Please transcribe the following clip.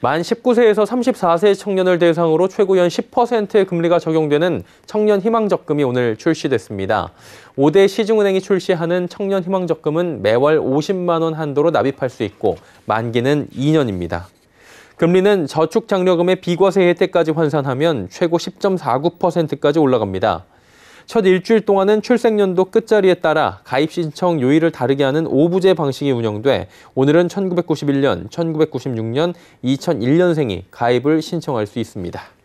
만 19세에서 34세 청년을 대상으로 최고연 10%의 금리가 적용되는 청년 희망적금이 오늘 출시됐습니다. 5대 시중은행이 출시하는 청년 희망적금은 매월 50만 원 한도로 납입할 수 있고 만기는 2년입니다. 금리는 저축장려금의 비과세 혜택까지 환산하면 최고 10.49%까지 올라갑니다. 첫 일주일 동안은 출생연도 끝자리에 따라 가입 신청 요일을 다르게 하는 오부제 방식이 운영돼 오늘은 1991년, 1996년, 2001년생이 가입을 신청할 수 있습니다.